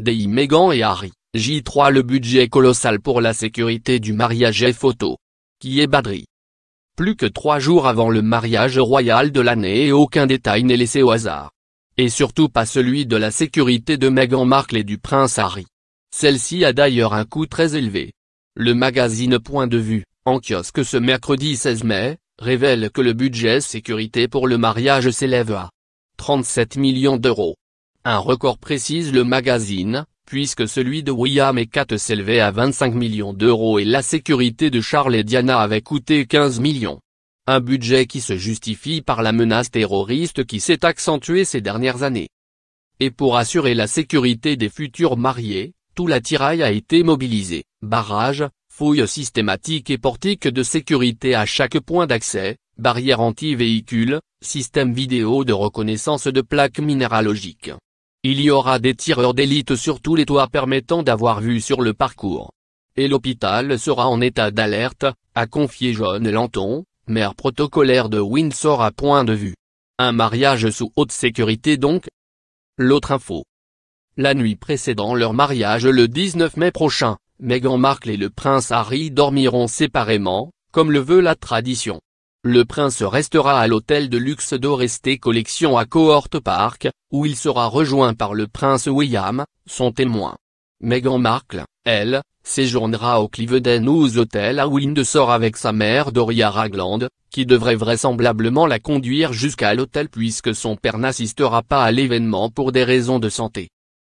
Di Megan et Harry, J3 Le budget colossal pour la sécurité du mariage est photo. Qui est Badri Plus que trois jours avant le mariage royal de l'année et aucun détail n'est laissé au hasard. Et surtout pas celui de la sécurité de Meghan Markle et du prince Harry. Celle-ci a d'ailleurs un coût très élevé. Le magazine Point de Vue, en kiosque ce mercredi 16 mai, révèle que le budget sécurité pour le mariage s'élève à 37 millions d'euros. Un record précise le magazine, puisque celui de William et Kate s'élevait à 25 millions d'euros et la sécurité de Charles et Diana avait coûté 15 millions. Un budget qui se justifie par la menace terroriste qui s'est accentuée ces dernières années. Et pour assurer la sécurité des futurs mariés, tout l'attirail a été mobilisé, barrages, fouilles systématiques et portiques de sécurité à chaque point d'accès, barrières anti-véhicules, système vidéo de reconnaissance de plaques minéralogiques. Il y aura des tireurs d'élite sur tous les toits permettant d'avoir vue sur le parcours. Et l'hôpital sera en état d'alerte, a confié John Lanton, maire protocolaire de Windsor à point de vue. Un mariage sous haute sécurité donc L'autre info. La nuit précédant leur mariage le 19 mai prochain, Meghan Markle et le prince Harry dormiront séparément, comme le veut la tradition. Le prince restera à l'hôtel de luxe d'Oresté Collection à Cohort Park, où il sera rejoint par le prince William, son témoin. Meghan Markle, elle, séjournera au Cliveden House Hotel à Windsor avec sa mère Doria Ragland, qui devrait vraisemblablement la conduire jusqu'à l'hôtel puisque son père n'assistera pas à l'événement pour des raisons de santé.